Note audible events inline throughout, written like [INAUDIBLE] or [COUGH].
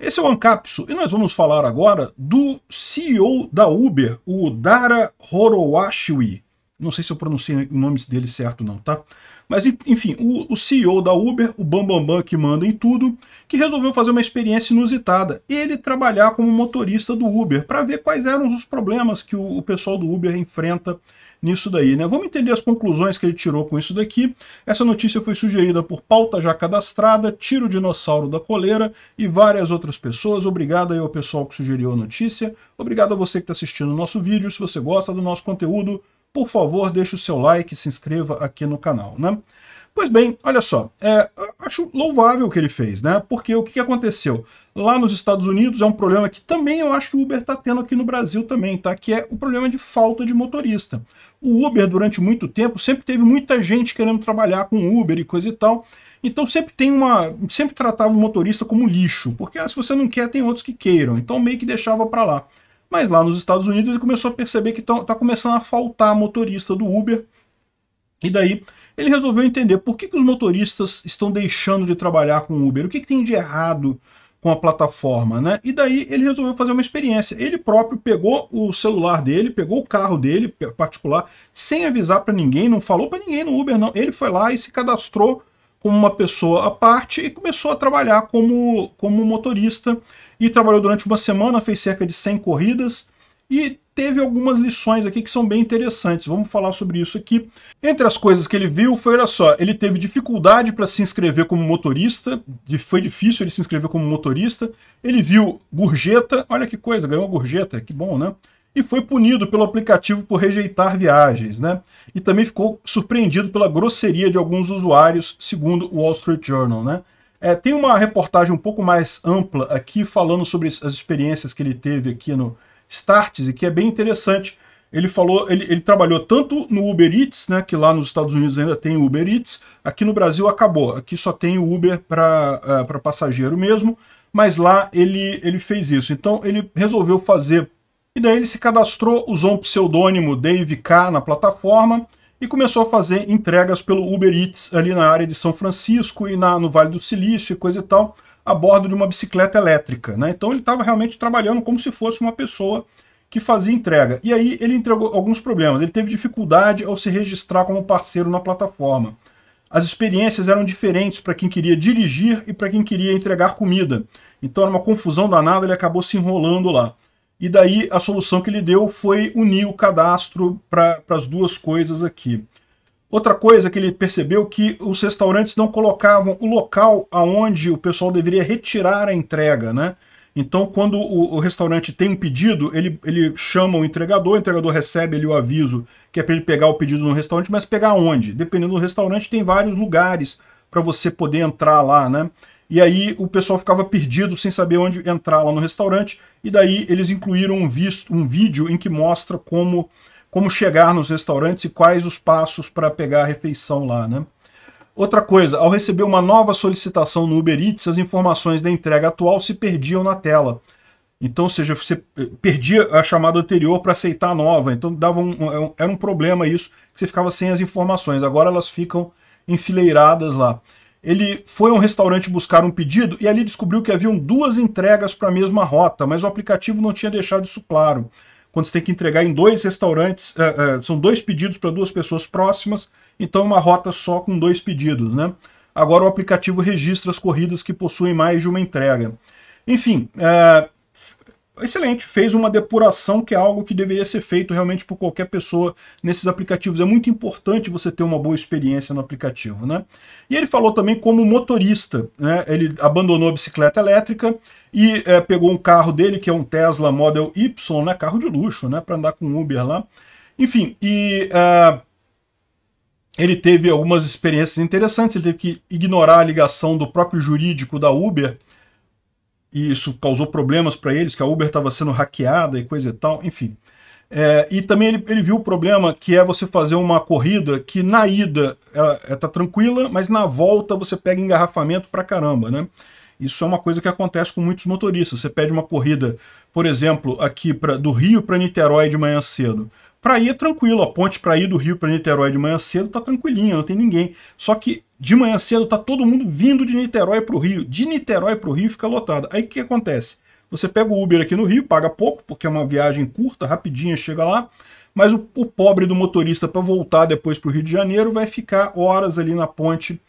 Esse é o Ancapso e nós vamos falar agora do CEO da Uber, o Dara Horowashiwi. Não sei se eu pronunciei o nome dele certo não, tá? Mas enfim, o, o CEO da Uber, o Bambambam Bam Bam, que manda em tudo, que resolveu fazer uma experiência inusitada. Ele trabalhar como motorista do Uber para ver quais eram os problemas que o, o pessoal do Uber enfrenta nisso daí, né? Vamos entender as conclusões que ele tirou com isso daqui. Essa notícia foi sugerida por Pauta Já Cadastrada, Tiro Dinossauro da Coleira e várias outras pessoas. Obrigado aí ao pessoal que sugeriu a notícia. Obrigado a você que está assistindo o nosso vídeo. Se você gosta do nosso conteúdo, por favor, deixe o seu like e se inscreva aqui no canal, né? Pois bem, olha só, é, acho louvável o que ele fez, né? Porque o que aconteceu? Lá nos Estados Unidos é um problema que também eu acho que o Uber está tendo aqui no Brasil também, tá? Que é o problema de falta de motorista. O Uber, durante muito tempo, sempre teve muita gente querendo trabalhar com Uber e coisa e tal. Então sempre tem uma. Sempre tratava o motorista como lixo, porque ah, se você não quer, tem outros que queiram. Então meio que deixava para lá. Mas lá nos Estados Unidos ele começou a perceber que está começando a faltar motorista do Uber e daí ele resolveu entender por que, que os motoristas estão deixando de trabalhar com o Uber, o que, que tem de errado com a plataforma, né? E daí ele resolveu fazer uma experiência. Ele próprio pegou o celular dele, pegou o carro dele particular, sem avisar para ninguém, não falou para ninguém no Uber, não. Ele foi lá e se cadastrou como uma pessoa à parte e começou a trabalhar como, como motorista. E trabalhou durante uma semana, fez cerca de 100 corridas e teve algumas lições aqui que são bem interessantes. Vamos falar sobre isso aqui. Entre as coisas que ele viu foi, olha só, ele teve dificuldade para se inscrever como motorista, foi difícil ele se inscrever como motorista. Ele viu gorjeta, olha que coisa, ganhou gorjeta, que bom, né? E foi punido pelo aplicativo por rejeitar viagens, né? E também ficou surpreendido pela grosseria de alguns usuários, segundo o Wall Street Journal, né? É, tem uma reportagem um pouco mais ampla aqui falando sobre as experiências que ele teve aqui no, Starts, que é bem interessante. Ele falou, ele, ele, trabalhou tanto no Uber Eats, né, que lá nos Estados Unidos ainda tem o Uber Eats, aqui no Brasil acabou, aqui só tem o Uber para uh, é, passageiro mesmo, mas lá ele, ele fez isso. Então ele resolveu fazer, e daí ele se cadastrou, usou um pseudônimo Dave K na plataforma, e começou a fazer entregas pelo Uber Eats ali na área de São Francisco e na, no Vale do Silício e coisa e tal a bordo de uma bicicleta elétrica. Né? Então ele estava realmente trabalhando como se fosse uma pessoa que fazia entrega. E aí ele entregou alguns problemas. Ele teve dificuldade ao se registrar como parceiro na plataforma. As experiências eram diferentes para quem queria dirigir e para quem queria entregar comida. Então era uma confusão danada, ele acabou se enrolando lá. E daí a solução que ele deu foi unir o cadastro para as duas coisas aqui. Outra coisa que ele percebeu que os restaurantes não colocavam o local aonde o pessoal deveria retirar a entrega, né? Então, quando o, o restaurante tem um pedido, ele, ele chama o entregador, o entregador recebe ali o aviso que é para ele pegar o pedido no restaurante, mas pegar onde? Dependendo do restaurante, tem vários lugares para você poder entrar lá, né? E aí o pessoal ficava perdido sem saber onde entrar lá no restaurante, e daí eles incluíram um, visto, um vídeo em que mostra como como chegar nos restaurantes e quais os passos para pegar a refeição lá, né? Outra coisa, ao receber uma nova solicitação no Uber Eats, as informações da entrega atual se perdiam na tela. Então, ou seja, você perdia a chamada anterior para aceitar a nova. Então, dava um, era um problema isso, você ficava sem as informações. Agora elas ficam enfileiradas lá. Ele foi a um restaurante buscar um pedido e ali descobriu que haviam duas entregas para a mesma rota, mas o aplicativo não tinha deixado isso claro quando você tem que entregar em dois restaurantes, uh, uh, são dois pedidos para duas pessoas próximas, então uma rota só com dois pedidos, né? Agora o aplicativo registra as corridas que possuem mais de uma entrega. Enfim, uh, excelente, fez uma depuração que é algo que deveria ser feito realmente por qualquer pessoa nesses aplicativos. É muito importante você ter uma boa experiência no aplicativo, né? E ele falou também como motorista, né? Ele abandonou a bicicleta elétrica e é, pegou um carro dele, que é um Tesla Model Y, né? Carro de luxo, né? Para andar com Uber lá. Enfim, e... Uh, ele teve algumas experiências interessantes, ele teve que ignorar a ligação do próprio jurídico da Uber, e isso causou problemas para eles, que a Uber estava sendo hackeada e coisa e tal, enfim. É, e também ele, ele, viu o problema que é você fazer uma corrida que na ida está é, tranquila, mas na volta você pega engarrafamento para caramba, né? Isso é uma coisa que acontece com muitos motoristas. Você pede uma corrida, por exemplo, aqui pra, do Rio para Niterói de manhã cedo. Para ir é tranquilo, a ponte para ir do Rio para Niterói de manhã cedo tá tranquilinha, não tem ninguém. Só que de manhã cedo tá todo mundo vindo de Niterói para o Rio. De Niterói para o Rio fica lotado. Aí o que acontece? Você pega o Uber aqui no Rio, paga pouco, porque é uma viagem curta, rapidinha, chega lá. Mas o, o pobre do motorista para voltar depois para o Rio de Janeiro vai ficar horas ali na ponte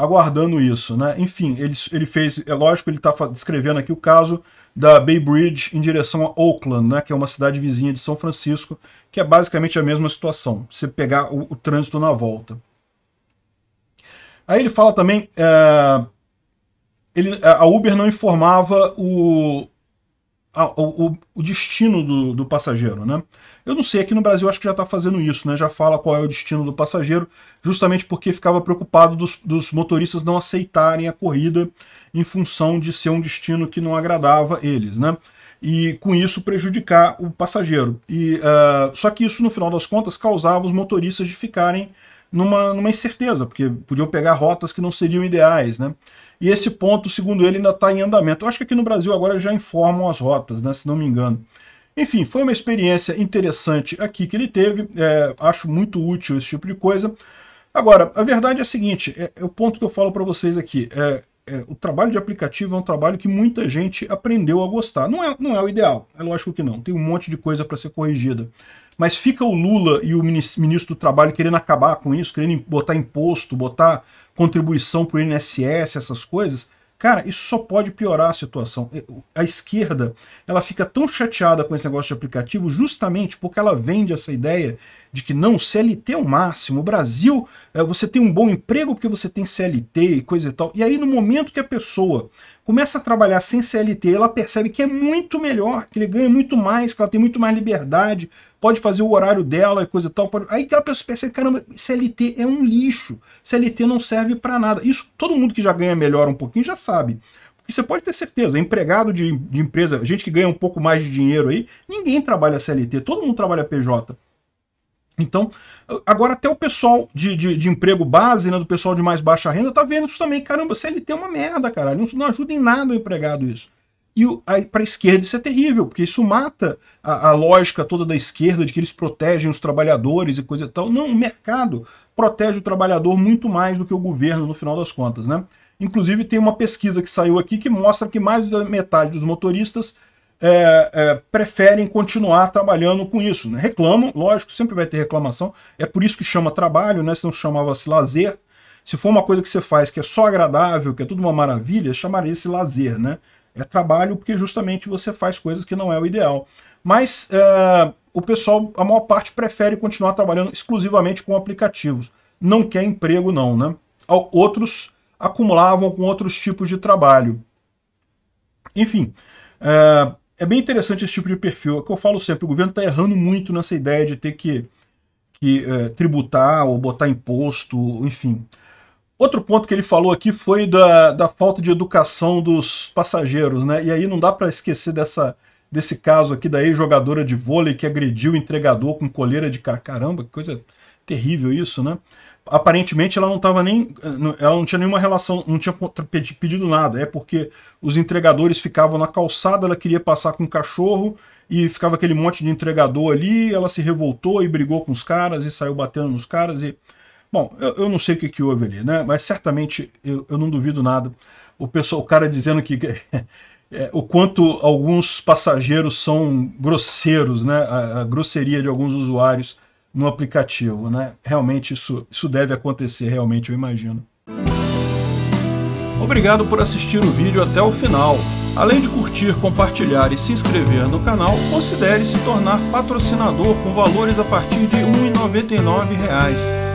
aguardando isso. Né? Enfim, ele, ele fez, é lógico, ele está descrevendo aqui o caso da Bay Bridge em direção a Oakland, né, que é uma cidade vizinha de São Francisco, que é basicamente a mesma situação, você pegar o, o trânsito na volta. Aí ele fala também, é, ele, a Uber não informava o, ah, o, o, destino do, do, passageiro, né? Eu não sei, aqui no Brasil acho que já está fazendo isso, né? Já fala qual é o destino do passageiro, justamente porque ficava preocupado dos, dos, motoristas não aceitarem a corrida em função de ser um destino que não agradava eles, né? E com isso prejudicar o passageiro. E, uh, só que isso, no final das contas, causava os motoristas de ficarem numa, numa incerteza, porque podiam pegar rotas que não seriam ideais, né? E esse ponto, segundo ele, ainda está em andamento. Eu acho que aqui no Brasil agora já informam as rotas, né, se não me engano. Enfim, foi uma experiência interessante aqui que ele teve. É, acho muito útil esse tipo de coisa. Agora, a verdade é a seguinte, é, é o ponto que eu falo para vocês aqui. É, é, o trabalho de aplicativo é um trabalho que muita gente aprendeu a gostar. Não é, não é o ideal, é lógico que não. Tem um monte de coisa para ser corrigida. Mas fica o Lula e o ministro do Trabalho querendo acabar com isso, querendo botar imposto, botar contribuição para o INSS, essas coisas, cara, isso só pode piorar a situação. A esquerda ela fica tão chateada com esse negócio de aplicativo justamente porque ela vende essa ideia de que não, CLT é o máximo, o Brasil, eh, você tem um bom emprego porque você tem CLT e coisa e tal. E aí no momento que a pessoa começa a trabalhar sem CLT, ela percebe que é muito melhor, que ele ganha muito mais, que ela tem muito mais liberdade, pode fazer o horário dela e coisa e tal. Pode... Aí aquela pessoa percebe, caramba, CLT é um lixo, CLT não serve para nada. Isso todo mundo que já ganha melhor um pouquinho já sabe. Porque você pode ter certeza, empregado de, de empresa, gente que ganha um pouco mais de dinheiro aí, ninguém trabalha CLT, todo mundo trabalha PJ. Então, agora até o pessoal de, de, de, emprego base, né, do pessoal de mais baixa renda, tá vendo isso também. Caramba, CLT é uma merda, caralho. Não, não ajuda em nada o empregado isso. E para a esquerda isso é terrível, porque isso mata a, a, lógica toda da esquerda de que eles protegem os trabalhadores e coisa e tal. Não, o mercado protege o trabalhador muito mais do que o governo, no final das contas. Né? Inclusive, tem uma pesquisa que saiu aqui que mostra que mais da metade dos motoristas é, é, preferem continuar trabalhando com isso. Né? Reclamam, lógico, sempre vai ter reclamação. É por isso que chama trabalho, né? se não chamava-se lazer. Se for uma coisa que você faz que é só agradável, que é tudo uma maravilha, chamaria-se lazer, né? é trabalho, porque justamente você faz coisas que não é o ideal. Mas uh, o pessoal, a maior parte, prefere continuar trabalhando exclusivamente com aplicativos. Não quer emprego, não, né? Outros acumulavam com outros tipos de trabalho. Enfim, uh, é bem interessante esse tipo de perfil. É que eu falo sempre, o governo está errando muito nessa ideia de ter que, que uh, tributar ou botar imposto, enfim. Outro ponto que ele falou aqui foi da, da falta de educação dos passageiros, né? E aí não dá para esquecer dessa, desse caso aqui da ex-jogadora de vôlei que agrediu o entregador com coleira de caramba, que coisa terrível isso, né? Aparentemente ela não tava nem. Ela não tinha nenhuma relação, não tinha pedido nada. É porque os entregadores ficavam na calçada, ela queria passar com o cachorro e ficava aquele monte de entregador ali, ela se revoltou e brigou com os caras e saiu batendo nos caras e Bom, eu, eu não sei o que, que, houve ali, né? Mas certamente eu, eu, não duvido nada. O pessoal, o cara dizendo que [LAUGHS] é, o quanto alguns passageiros são grosseiros, né? A, a, grosseria de alguns usuários no aplicativo, né? Realmente isso, isso deve acontecer, realmente, eu imagino. Obrigado por assistir o vídeo até o final. Além de curtir, compartilhar e se inscrever no canal, considere se tornar patrocinador com valores a partir de R$ 1,99